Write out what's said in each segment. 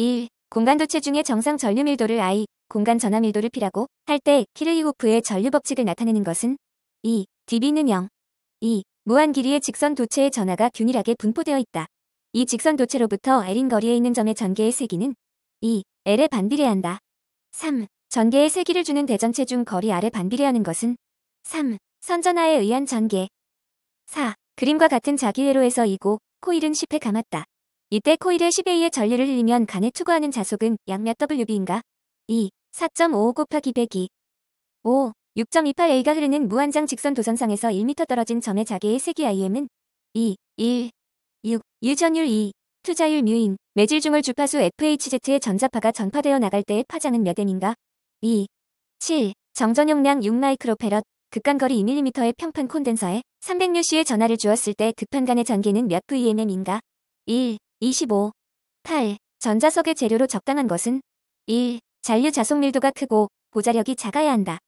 1. 공간도체 중에 정상 전류밀도를 I, 공간 전압밀도를 P라고 할 때 키르히호프의 전류법칙을 나타내는 것은 2. dB는 0. 2. 무한 길이의 직선 도체의 전화가 균일하게 분포되어 있다. 이 직선 도체로부터 L인 거리에 있는 점의 전개의 세기는 2. L에 반비례한다. 3. 전개의 세기를 주는 대전체 중 거리 아래 반비례하는 것은 3. 선전화에 의한 전개 4. 그림과 같은 자기회로에서 이고 코일은 10회 감았다. 이때 코일의 10A의 전류를 흘리면 간에 투구하는 자속은 약몇 WB인가? 2. 4.55 곱하기 102. 5. 6.28A가 흐르는 무한장 직선 도선상에서 1m 떨어진 점의 자개의 세기 IM은 2, 1, 6, 유전율 2, 투자율 뮤인, 매질중을 주파수 FHZ의 전자파가 전파되어 나갈 때의 파장은 몇 M인가? 2, 7, 정전용량 6마이크로페럿, 극간거리 2mm의 평판 콘덴서에 300류씨의 전하를 주었을 때 급판간의 전기는 몇 VMM인가? 1, 25. 8. 전자석의 재료로 적당한 것은 1. 잔류 자속 밀도가 크고 보자력이 작아야 한다.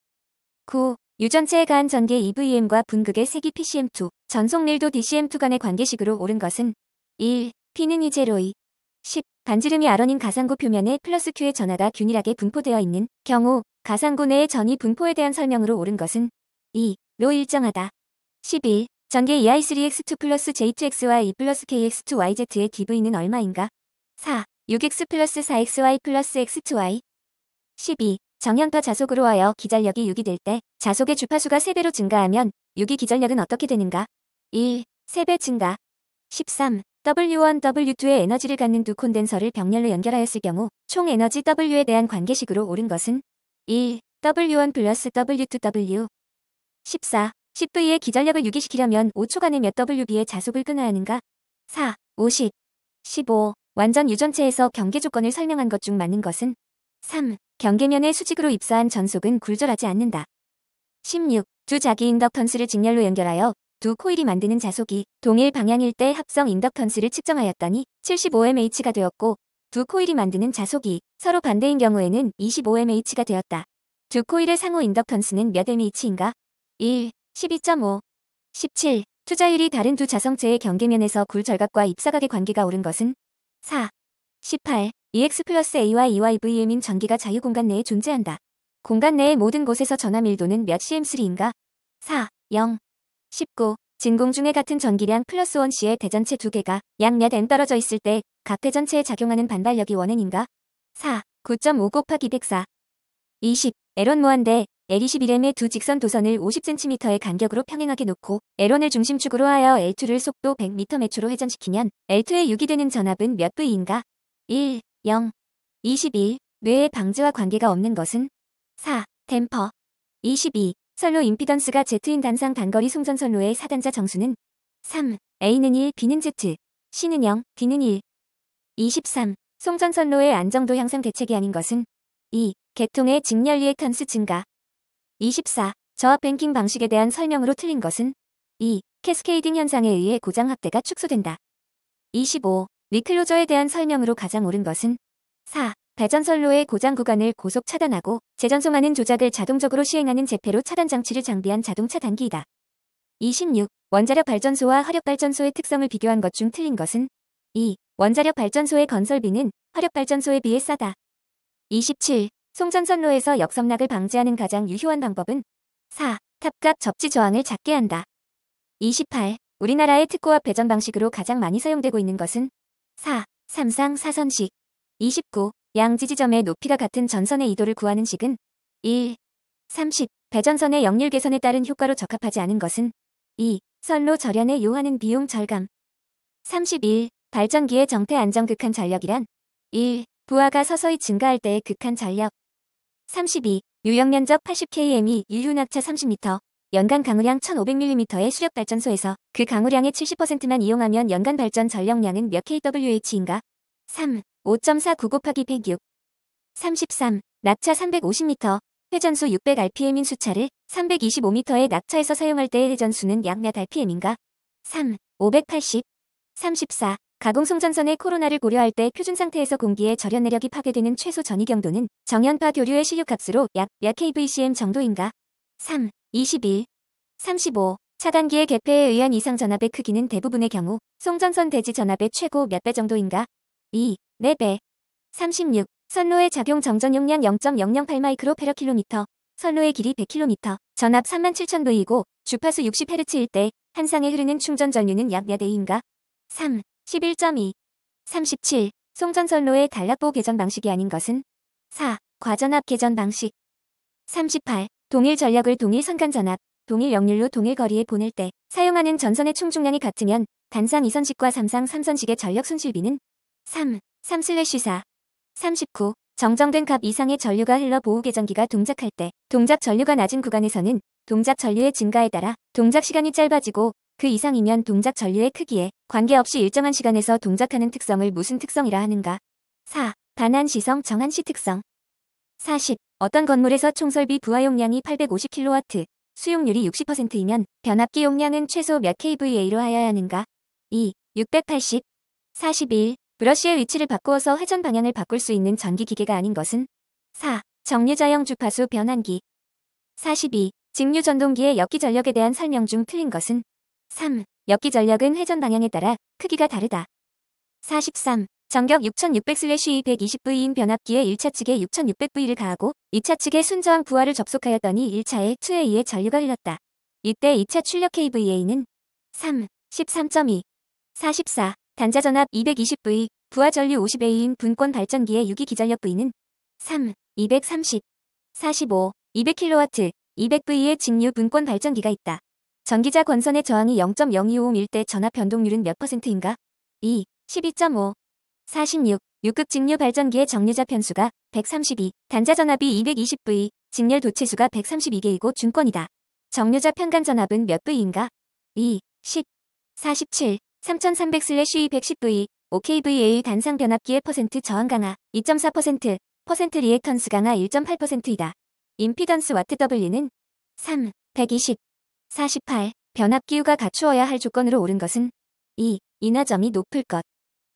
9. 유전체에 가한 전개 EVM과 분극의 세기 PCM2, 전속밀도 DCM2 간의 관계식으로 옳은 것은 1. P는 이제로이 10. 반지름이 아론인 가상구 표면에 플러스 Q의 전하가 균일하게 분포되어 있는 경우 가상구 내의 전이 분포에 대한 설명으로 옳은 것은 2. 로 일정하다. 11. 전개 EI3X2 플러스 J2XY E 플러스 KX2YZ의 DV는 얼마인가? 4. 6X 플러스 4XY 플러스 X2Y 12. 정형파 자속으로 하여 기전력이 6이 될 때 자속의 주파수가 3배로 증가하면 6이 기전력은 어떻게 되는가? 1. 3배 증가 13. W1, W2의 에너지를 갖는 두 콘덴서를 병렬로 연결하였을 경우 총 에너지 W에 대한 관계식으로 옳은 것은 1. W1 플러스 W2W 14. 10V의 기전력을 유기시키려면 5초간의 몇 WB의 자속을 끊어야 하는가? 4, 50, 15. 완전 유전체에서 경계 조건을 설명한 것 중 맞는 것은 3. 경계면의 수직으로 입사한 전속은 굴절하지 않는다. 16. 두 자기 인덕턴스를 직렬로 연결하여 두 코일이 만드는 자속이 동일 방향일 때 합성 인덕턴스를 측정하였더니 75mh가 되었고 두 코일이 만드는 자속이 서로 반대인 경우에는 25mh가 되었다. 두 코일의 상호 인덕턴스는 몇 mh인가? 1. 12.5. 17. 투자율이 다른 두 자성체의 경계면에서 굴 절각과 입사각의 관계가 오른 것은 4. 18. EX 플러스 A와 EYVM인 전기가 자유 공간 내에 존재한다. 공간 내의 모든 곳에서 전압 밀도는 몇 cm3인가? 4. 0. 19. 진공 중에 같은 전기량 플러스 원씨의 대전체 두 개가 양몇 M 떨어져 있을 때 각 대전체에 작용하는 반발력이 원N인가? 4. 9.5 곱하기 104. 20. 에론 무한대 L21M의 두 직선 도선을 50cm의 간격으로 평행하게 놓고 L1을 중심축으로 하여 L2를 속도 100m 매초로 회전시키면 L2에 유기되는 전압은 몇부위인가 1, 0, 21, 뇌의 방지와 관계가 없는 것은? 4, 댐퍼, 22, 선로 임피던스가 Z인 단상 단거리 송전선로의 4단자 정수는? 3, A는 1, B는 Z, C는 0, D는 1, 23, 송전선로의 안정도 향상 대책이 아닌 것은? 2. 개통의 직렬리의 턴스 증가 24. 저압 뱅킹 방식에 대한 설명으로 틀린 것은 2. 캐스케이딩 현상에 의해 고장 확대가 축소된다. 25. 리클로저에 대한 설명으로 가장 옳은 것은 4. 배전선로의 고장 구간을 고속 차단하고 재전송하는 조작을 자동적으로 시행하는 제패로 차단 장치를 장비한 자동차 단기이다. 26. 원자력 발전소와 화력 발전소의 특성을 비교한 것 중 틀린 것은 2. 원자력 발전소의 건설비는 화력 발전소에 비해 싸다. 27. 송전선로에서 역섬락을 방지하는 가장 유효한 방법은 4. 탑각 접지 저항을 작게 한다. 28. 우리나라의 특고와 배전 방식으로 가장 많이 사용되고 있는 것은 4. 삼상 사선식 29. 양 지지점의 높이가 같은 전선의 이도를 구하는 식은 1. 30. 배전선의 역률 개선에 따른 효과로 적합하지 않은 것은 2. 선로 절연에 요하는 비용 절감 31. 발전기의 정태 안정 극한 전력이란 1. 부하가 서서히 증가할 때의 극한 전력 32. 유역 면적 80km이 인류 낙차 30m, 연간 강우량 1500mm의 수력 발전소에서 그 강우량의 70%만 이용하면 연간 발전 전력량은 몇 kWh인가? 3. 5.49 곱하기 106. 33. 낙차 350m, 회전수 600rpm인 수차를 325m의 낙차에서 사용할 때의 회전수는 약 몇 rpm인가? 3. 580. 34. 가공송전선의 코로나를 고려할 때 표준 상태에서 공기의 절연내력이 파괴되는 최소 전위 경도는 정연파 교류의 실류값으로 약, 약 kVcm 정도인가? 3. 21. 35. 차단기의 개폐에 의한 이상 전압의 크기는 대부분의 경우 송전선 대지 전압의 최고 몇 배 정도인가? 2. 4배. 36. 선로의 작용 정전 용량 0.008 마이크로 페러킬로미터. 선로의 길이 100km. 전압 37,000V이고 주파수 60Hz일 때 한상에 흐르는 충전 전류는 약 4대인가? 3. 11.2 37. 송전선로의 단락보 개전 방식이 아닌 것은 4. 과전압 개전 방식 38. 동일 전력을 동일 선간전압, 동일 역률로 동일 거리에 보낼 때 사용하는 전선의 총중량이 같으면 단상 2선식과 3상 3선식의 전력 손실비는 3. 3/4 슬래시 39. 정정된 값 이상의 전류가 흘러 보호 개전기가 동작할 때 동작 전류가 낮은 구간에서는 동작 전류의 증가에 따라 동작 시간이 짧아지고 그 이상이면 동작 전류의 크기에 관계없이 일정한 시간에서 동작하는 특성을 무슨 특성이라 하는가. 4. 반환 시성 정한 시 특성 40. 어떤 건물에서 총설비 부하 용량이 850kW, 수용률이 60%이면 변압기 용량은 최소 몇 kVA로 하여야 하는가? 2. 680 41. 브러쉬의 위치를 바꾸어서 회전 방향을 바꿀 수 있는 전기 기계가 아닌 것은? 4. 정류자형 주파수 변환기 42. 직류 전동기의 역기 전력에 대한 설명 중 틀린 것은? 3. 엽기 전력은 회전 방향에 따라 크기가 다르다. 43. 전격 6600-220V인 슬래시 변압기에 1차 측에 6600V를 가하고 2차 측에 순저항 부하를 접속하였더니 1차에 2A의 전류가 흘렀다. 이때 2차 출력 KVA는 3, 13.2, 44, 단자전압 220V, 부하전류 50A인 분권 발전기의 유기 기전력 V는 3, 230, 45, 200kW, 200V의 직류 분권 발전기가 있다. 전기자 권선의 저항이 0.025옴일 때 전압 변동률은 몇 퍼센트인가? 2. 12.5 46. 6급 직류 발전기의 정류자 편수가 132, 단자 전압이 220V, 직렬 도체수가 132개이고 중권이다. 정류자 편간 전압은 몇 V인가? 2, 10, 47, 3300-210V, 슬래시 OKVA 단상 변압기의 퍼센트 저항 강하 2.4%, 퍼센트 리액턴스 강하 1.8%이다. 임피던스 와트 W는 3, 120, 48. 변압 기후가 갖추어야 할 조건으로 옳은 것은 2. 인하점이 높을 것.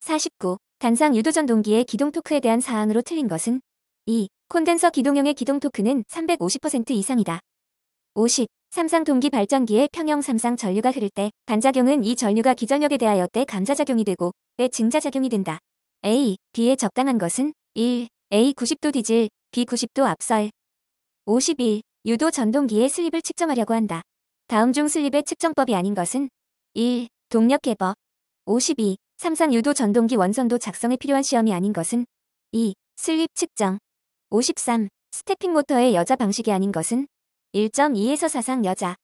49. 단상 유도 전동기의 기동 토크에 대한 사항으로 틀린 것은 2. 콘덴서 기동형의 기동 토크는 350% 이상이다. 50. 삼상 동기 발전기의 평형 삼상 전류가 흐를 때 반작용은 이 전류가 기전력에 대하여 때 감자작용이 되고 때 증자작용이 된다. A, B에 적당한 것은 1. A 90도 디질, B 90도 앞설 51. 유도 전동기의 슬립을 측정하려고 한다. 다음 중 슬립의 측정법이 아닌 것은 1. 동력 개법 52. 삼상 유도 전동기 원선도 작성에 필요한 시험이 아닌 것은 2. 슬립 측정 53. 스태핑 모터의 여자 방식이 아닌 것은 1.2에서 사상 여자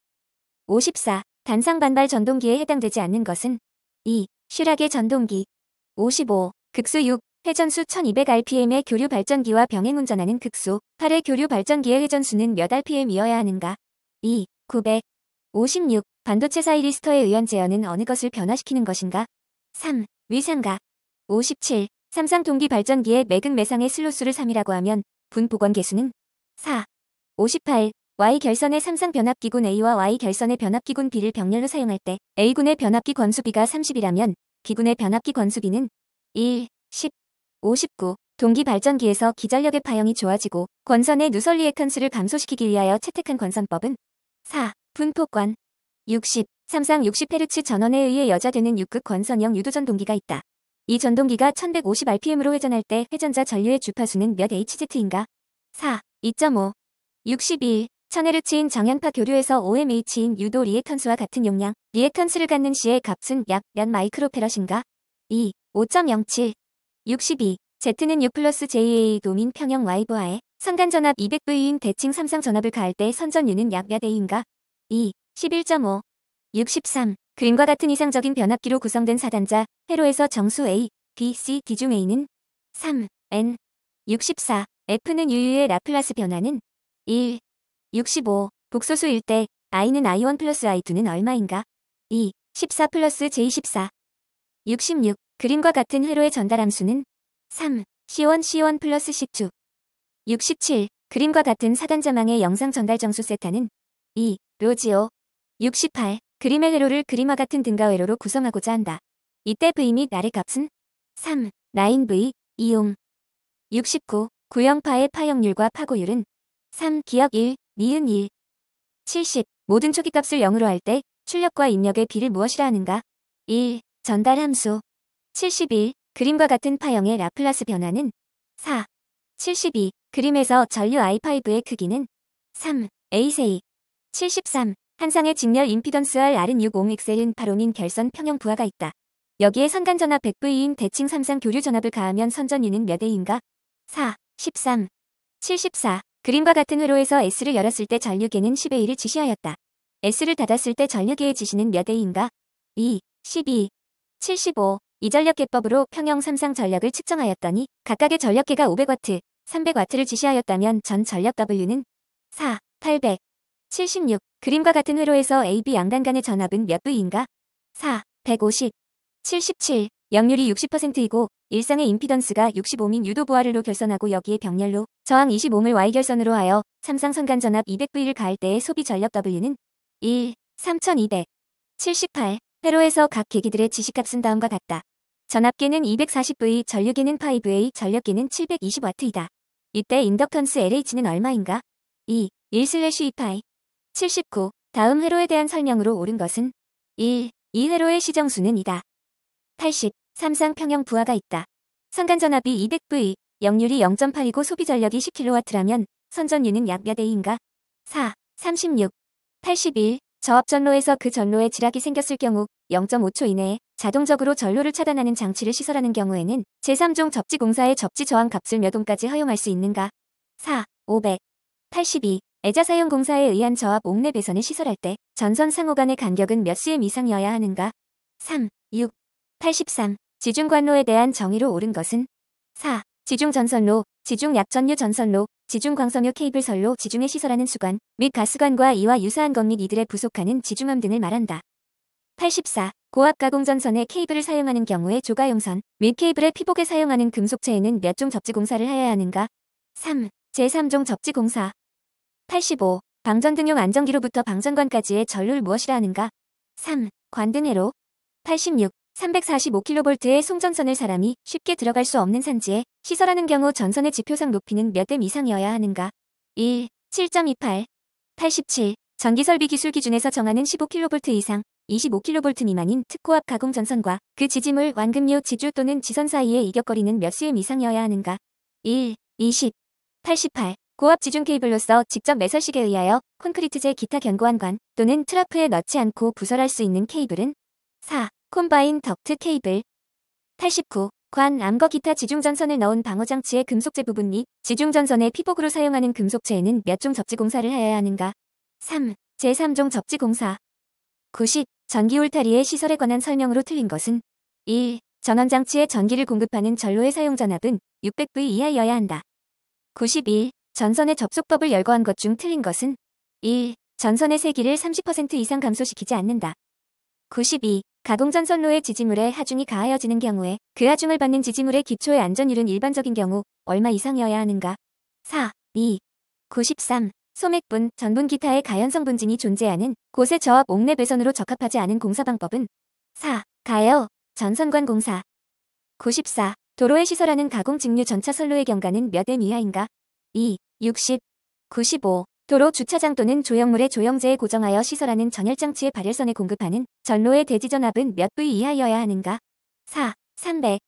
54. 단상 반발 전동기에 해당되지 않는 것은 2. 슈락의 전동기 55. 극수 6. 회전수 1200rpm의 교류 발전기와 병행 운전하는 극소 8의 교류 발전기의 회전수는 몇 rpm이어야 하는가? 2. 900. 56. 반도체 사이 리스터에 의한 제어는 어느 것을 변화시키는 것인가? 3. 위상가. 57. 삼상 동기 발전기의 매극 매상의 슬로스를 3이라고 하면 분 복원 개수는 4. 58. Y 결선의 삼상 변압기군 A와 Y 결선의 변압기군 B를 병렬로 사용할 때 A군의 변압기 권수비가 30이라면 B군의 변압기 권수비는 1, 10, 59. 동기 발전기에서 기전력의 파형이 좋아지고 권선의 누설리의 칸수를 감소시키기 위하여 채택한 권선법은 4. 군포권 60 3상 60페르츠 전원에 의해 여자되는 6극 권선형 유도전 동기가 있다. 이 전동기가 1150rpm으로 회전할 때 회전자 전류의 주파수는 몇 hz인가? 4. 2.5 61. 1000Hz인 정향파 교류에서 OMH인 유도 리액턴스와 같은 용량, 리액턴스를 갖는 시의 값은 약 몇 마이크로페럿인가? 2. 5.07 62. Z는 U 플러스 JA 도민 평형 와이부하에 선간전압 200V인 대칭 삼상 전압을 가할 때 선전유는 약 몇 A인가? 2. 11.5. 63. 그림과 같은 이상적인 변압기로 구성된 사단자 회로에서 정수 A, B, C, D 중 A는 3, N, 64, F는 유유의 라플라스 변화는 1, 65, 복소수일 때 i는 i1 플러스 i2는 얼마인가? 2, 14 플러스 j14, 66, 그림과 같은 회로의 전달함수는 3, c1, c1 플러스 c2, 67, 그림과 같은 사단자망의 영상 전달 정수 세타는 2, 로지오 68. 그림의 회로를 그림화 같은 등가 회로로 구성하고자 한다. 이때 V 및아의 값은 3, 9V, 이용 69. 구형파의 파형률과 파고율은 3, 기역 1, 니은 1 70. 모든 초기값을 0으로 할 때 출력과 입력의 비를 무엇이라 하는가? 1. 전달 함수 71. 그림과 같은 파형의 라플라스 변화는 4. 72. 그림에서 전류 I5의 크기는 3. A 세이 73. 한상의 직렬 임피던스R R은 6 0 XL은 8옴인 결선 평형 부하가 있다. 여기에 선간전압 100V인 대칭 3상 교류 전압을 가하면 선전위는 몇 A인가? 4. 13. 74. 그림과 같은 회로에서 S를 열었을 때 전류계는 10A를 지시하였다. S를 닫았을 때 전류계의 지시는 몇 A인가? 2. 12. 75. 이전력계법으로 평형 3상 전력을 측정하였더니 각각의 전력계가 500W, 300W를 지시하였다면 전 전력 W는 4. 800. 76. 그림과 같은 회로에서 AB 양단 간의 전압은 몇 부인가? 4. 150. 77. 역률이 60%이고 일상의 임피던스가 65민 유도 부하를로 결선하고 여기에 병렬로 저항 25을 Y 결선으로 하여 삼상 선간 전압 200V를 가할 때의 소비 전력 W는 1. 3200. 78. 회로에서 각 계기들의 지식값은 다음과 같다. 전압계는 240V, 전류계는 5A, 전력계는 720W이다. 이때 인덕턴스 LH는 얼마인가? 2. 1/2파이. 슬래시 79. 다음 회로에 대한 설명으로 옳은 것은 1. 이 회로의 시정수는 이다. 80. 삼상 평형 부하가 있다. 선간전압이 200V, 역률이 0.8이고 소비전력이 10kW라면 선전유는 약 몇 A인가? 4. 36. 81. 저압 전로에서 그 전로에 지락이 생겼을 경우 0.5초 이내에 자동적으로 전로를 차단하는 장치를 시설하는 경우에는 제3종 접지공사의 접지 저항 값을 몇 옴까지 허용할 수 있는가? 4. 582. 0 0 애자사용공사에 의한 저압 옥내 배선을 시설할 때 전선 상호 간의 간격은 몇 cm 이상이어야 하는가? 3. 6. 83. 지중관로에 대한 정의로 옳은 것은? 4. 지중전선로, 지중약전류 전선로, 지중광선유 케이블선로, 지중에 시설하는 수관 및 가스관과 이와 유사한 것 및 이들에 부속하는 지중함 등을 말한다. 84. 고압 가공 전선에 케이블을 사용하는 경우에 조가용선 및 케이블의 피복에 사용하는 금속체에는 몇 종 접지 공사를 해야 하는가? 3. 제3종 접지 공사 85. 방전 등용 안전기로부터 방전관까지의 전류를 무엇이라 하는가? 3. 관등회로 86. 345kV의 송전선을 사람이 쉽게 들어갈 수 없는 산지에 시설하는 경우 전선의 지표상 높이는 몇댐 이상이어야 하는가? 1. 7.28 87. 전기설비 기술 기준에서 정하는 15kV 이상 25kV 미만인 특고압 가공 전선과 그 지지물 완금류 지주 또는 지선 사이의 이격거리는 몇 cm 이상이어야 하는가? 1. 20. 88. 고압 지중 케이블로서 직접 매설식에 의하여 콘크리트제 기타 견고한 관 또는 트라프에 넣지 않고 부설할 수 있는 케이블은 4. 콤바인 덕트 케이블 89. 관, 암거 기타 지중전선을 넣은 방어장치의 금속재 부분및 지중전선의 피복으로 사용하는 금속체에는 몇 종 접지공사를 하여야 하는가? 3. 제3종 접지공사 90. 전기 울타리의 시설에 관한 설명으로 틀린 것은 1. 전원장치에 전기를 공급하는 전로의 사용 전압은 600V 이하여야 한다. 91. 전선의 접속법을 열거한 것 중 틀린 것은 1. 전선의 세기를 30% 이상 감소시키지 않는다. 92. 가공전선로의 지지물에 하중이 가하여지는 경우에 그 하중을 받는 지지물의 기초의 안전율은 일반적인 경우 얼마 이상이어야 하는가? 4. 2. 93. 소맥분, 전분 기타의 가연성 분진이 존재하는 곳의 저압 옥내 배선으로 적합하지 않은 공사 방법은 4. 가여 전선관 공사 94. 도로에 시설하는 가공 직류 전차선로의 경과는 몇 M 이하인가? 2. 60, 95 도로 주차장 또는 조형물의 조형제에 고정하여 시설하는 전열장치의 발열선에 공급하는 전로의 대지전압은 몇 V 이하여야 하는가? 4. 300.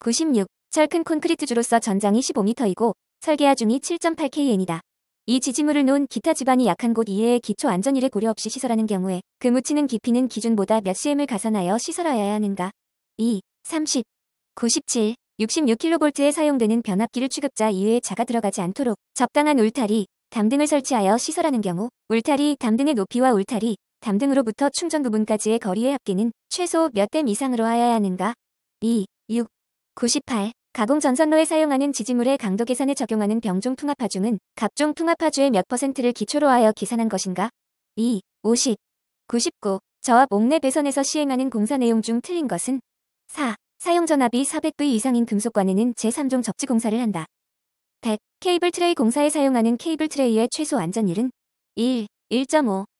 96. 철큰 콘크리트 주로서 전장이 15m이고 설계하 중이 7.8kn이다. 이 지지물을 놓은 기타 지반이 약한 곳이외에 기초 안전일에 고려 없이 시설하는 경우에 그 묻히는 깊이는 기준보다 몇 cm을 가산하여 시설하여야 하는가? 2. 30. 97. 66kV에 사용되는 변압기를 취급자 이외의 자가 들어가지 않도록 적당한 울타리, 담등을 설치하여 시설하는 경우 울타리, 담등의 높이와 울타리, 담등으로부터 충전 부분까지의 거리의 합계는 최소 몇 댐 이상으로 하여야 하는가? 2, 6, 98. 가공 전선로에 사용하는 지지물의 강도 계산에 적용하는 병종 통합하중은 각종 통합하주의몇 퍼센트를 기초로 하여 계산한 것인가? 2, 50, 99. 저압 옥내 배선에서 시행하는 공사 내용 중 틀린 것은? 4, 사용전압이 400V 이상인 금속관에는 제3종 접지 공사를 한다. 100. 케이블 트레이 공사에 사용하는 케이블 트레이의 최소 안전율은 1. 1.5.